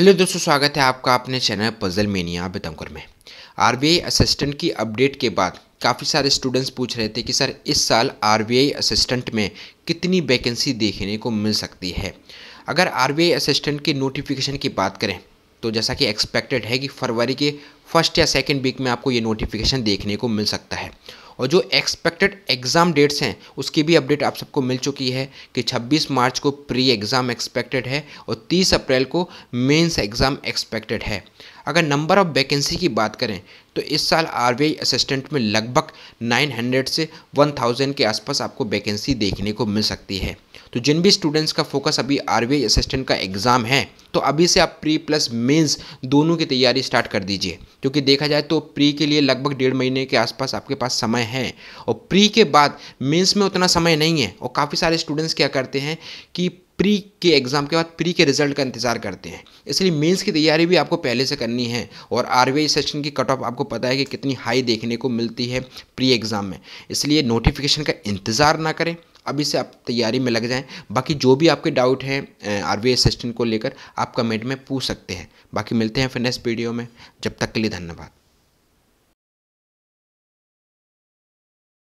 hello दोस्तों स्वागत है आपका अपने चैनल पजल मेनिया बेतमकुर में आर असिस्टेंट की अपडेट के बाद काफ़ी सारे स्टूडेंट्स पूछ रहे थे कि सर इस साल आर असिस्टेंट में कितनी वैकेंसी देखने को मिल सकती है अगर आर असिस्टेंट के नोटिफिकेशन की बात करें तो जैसा कि एक्सपेक्टेड है कि फरवरी के फर्स्ट या सेकेंड वीक में आपको ये नोटिफिकेशन देखने को मिल सकता है और जो एक्सपेक्टेड एग्ज़ाम डेट्स हैं उसकी भी अपडेट आप सबको मिल चुकी है कि 26 मार्च को प्री एग्ज़ाम एक्सपेक्टेड है और 30 अप्रैल को मेंस एग्ज़ाम एक्सपेक्टेड है अगर नंबर ऑफ़ वैकेंसी की बात करें तो इस साल आर असिस्टेंट में लगभग 900 से 1000 के आसपास आपको वैकेंसी देखने को मिल सकती है तो जिन भी स्टूडेंट्स का फोकस अभी आर असिस्टेंट का एग्ज़ाम है तो अभी से आप प्री प्लस मेंस दोनों की तैयारी स्टार्ट कर दीजिए क्योंकि देखा जाए तो प्री के लिए लगभग डेढ़ महीने के आसपास आपके पास समय है और प्री के बाद मेंस में उतना समय नहीं है और काफ़ी सारे स्टूडेंट्स क्या करते हैं कि प्री के एग्ज़ाम के बाद प्री के रिजल्ट का इंतज़ार करते हैं इसलिए मेंस की तैयारी भी आपको पहले से करनी है और आर सेक्शन की कट ऑफ आपको पता है कि कितनी हाई देखने को मिलती है प्री एग्ज़ाम में इसलिए नोटिफिकेशन का इंतज़ार ना करें अभी से आप तैयारी में लग जाएं बाकी जो भी आपके डाउट हैं आर बी को लेकर आप कमेंट में पूछ सकते हैं बाकी मिलते हैं फिर नेक्स्ट वीडियो में जब तक के लिए धन्यवाद